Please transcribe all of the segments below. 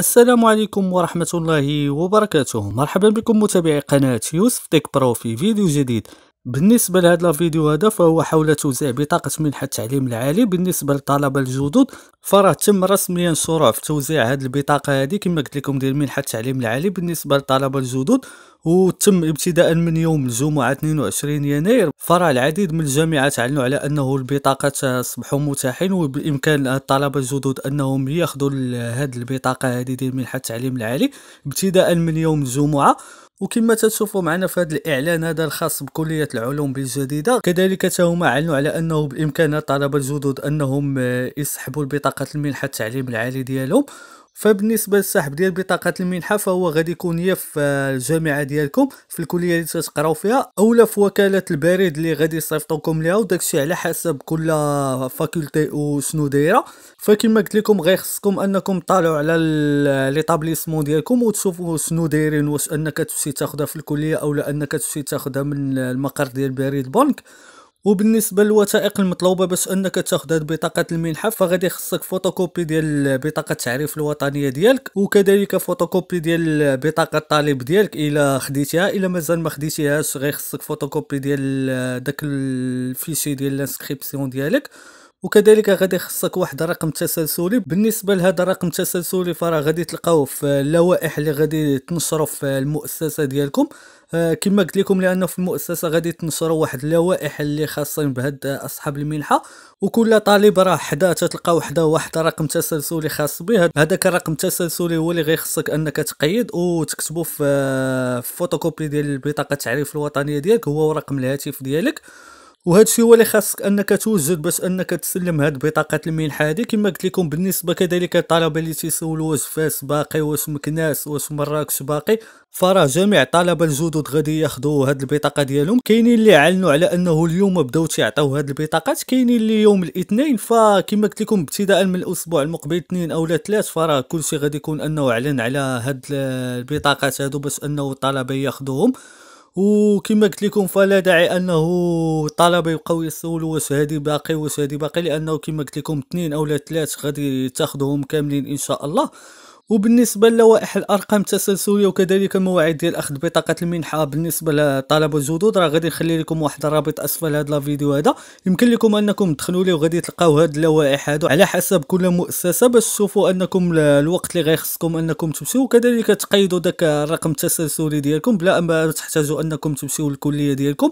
السلام عليكم ورحمة الله وبركاته مرحبا بكم متابعي قناة يوسف تيك برو في فيديو جديد بالنسبه لهذا الفيديو هذا فهو حول توزيع بطاقه منحه التعليم العالي بالنسبه للطلبه الجدد فراه تم رسميا في توزيع هذه البطاقه هذه كما قلت لكم ديال منحه التعليم العالي بالنسبه للطلبه الجدد وتم ابتداء من يوم الجمعة 22 يناير فرع العديد من الجامعات أعلنوا على أنه البطاقة أصبحوا متاحين وبإمكان الطلبة الجدد أنهم ياخذوا هذه البطاقة هذه ديال منحة التعليم العالي ابتداء من يوم الجمعة وكما تشوفوا معنا في هذا الاعلان هذا الخاص بكليه العلوم بالجديده كذلك تهما اعلنوا على انه بامكان الطلبه الجدد انهم آه، يسحبوا البطاقه المنحه التعليم العالي ديالهم فبالنسبه للسحب ديال بطاقه المنحه فهو غادي يكون يا في آه، الجامعه ديالكم في الكليه اللي تتقراو فيها اولا في وكاله البريد اللي غادي يصيفطوكم ليها وداكشي على حسب كل فاكولتي وشنو دايره فكما قلت لكم غيخصكم انكم تطالعوا على آه، ليتابليسمون ديالكم وتشوفوا شنو دايرين واش انك تمشي تاخدها في الكليه اولا انك تمشي تاخدها من آه، المقر ديال بريد بنك وبالنسبه للوثائق المطلوبه باش انك تاخذ بطاقه المنحه فغادي خصك فوتوكوبي ديال بطاقه التعريف الوطنيه ديالك وكذلك فوتوكوبي ديال بطاقه الطالب ديالك الى خديتها الى مازال ما خديتيهاش غير خصك فوتوكوبي ديال داك الفيشي ديال الانسكريبسيون ديالك وكذلك غادي يخصك واحد الرقم تسلسلي بالنسبه لهذا الرقم التسلسلي فراه غادي تلقاوه في اللوائح اللي غادي تنشروا في المؤسسه ديالكم آه، كما قلت لكم لانه في المؤسسه غادي تنشروا واحد اللوائح اللي خاصين بهاد اصحاب المنحه وكل طالب راه حدا تتلقى وحده واحد رقم تسلسلي خاص به هذاك الرقم التسلسلي هو اللي غيخصك انك تقيد وتكتبه آه، في فوتوكوبي ديال البطاقه التعريف الوطنيه ديالك هو رقم الهاتف ديالك وهذا الشيء هو اللي خاصك انك توجد باش انك تسلم هاد بطاقه المنحه هذه كما قلت لكم بالنسبه كذلك الطلبه اللي تيسولوا واش فاس باقي واش مكناس واش مراكش باقي فراه جميع الطلبه الجدد غادي ياخذوا هاد البطاقه ديالهم كاينين اللي علنوا على انه اليوم بداو تيعطيو هاد البطاقات كاينين اللي يوم الاثنين فكما قلت لكم ابتداء من الاسبوع المقبل اثنين او ثلاث فراه كلشي غادي يكون انه اعلن على هاد البطاقات هادو باش انه الطلبه ياخذوهم وكما قلت لكم فلا داعي انه الطلبه يبقاو يسولوا واش هذه باقي واش هذه باقي لانه كما قلت لكم اثنين او ثلاثه غادي تاخذهم كاملين ان شاء الله وبالنسبه للوائح الارقام التسلسليه وكذلك المواعيد ديال اخذ بطاقه المنحه بالنسبه للطلبه الجدد راه غادي نخلي لكم واحد الرابط اسفل هذا الفيديو هذا يمكن لكم انكم تدخلوا ليه وغادي تلقاو هاد اللوائح هادو على حسب كل مؤسسه باش تشوفوا انكم الوقت اللي غيخصكم انكم تمشيو وكذلك تقيدوا داك الرقم التسلسلي ديالكم بلا ما تحتاجوا انكم تمشيو للكليه ديالكم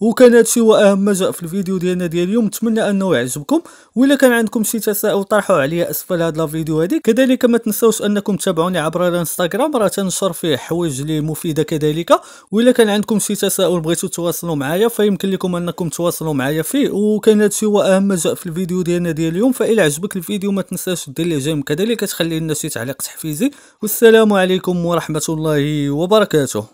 وكان هادشي هو اهم ما جاء في الفيديو ديالنا ديال اليوم نتمنى انه يعجبكم واذا كان عندكم شي تساؤل طرحوا عليا اسفل هذا الفيديو هذه كذلك ما تنساوش انكم تتابعوني عبر الانستغرام راه تنشر فيه حوايج اللي مفيده كذلك واذا كان عندكم شي تساؤل بغيتو تواصلوا معايا فيمكن لكم انكم تواصلوا معايا فيه وكان هادشي هو اهم ما جاء في الفيديو ديالنا ديال اليوم فإلى عجبك الفيديو ما تنساش دير لي جيم كذلك تخلي لنا شي تعليق تحفيزي والسلام عليكم ورحمه الله وبركاته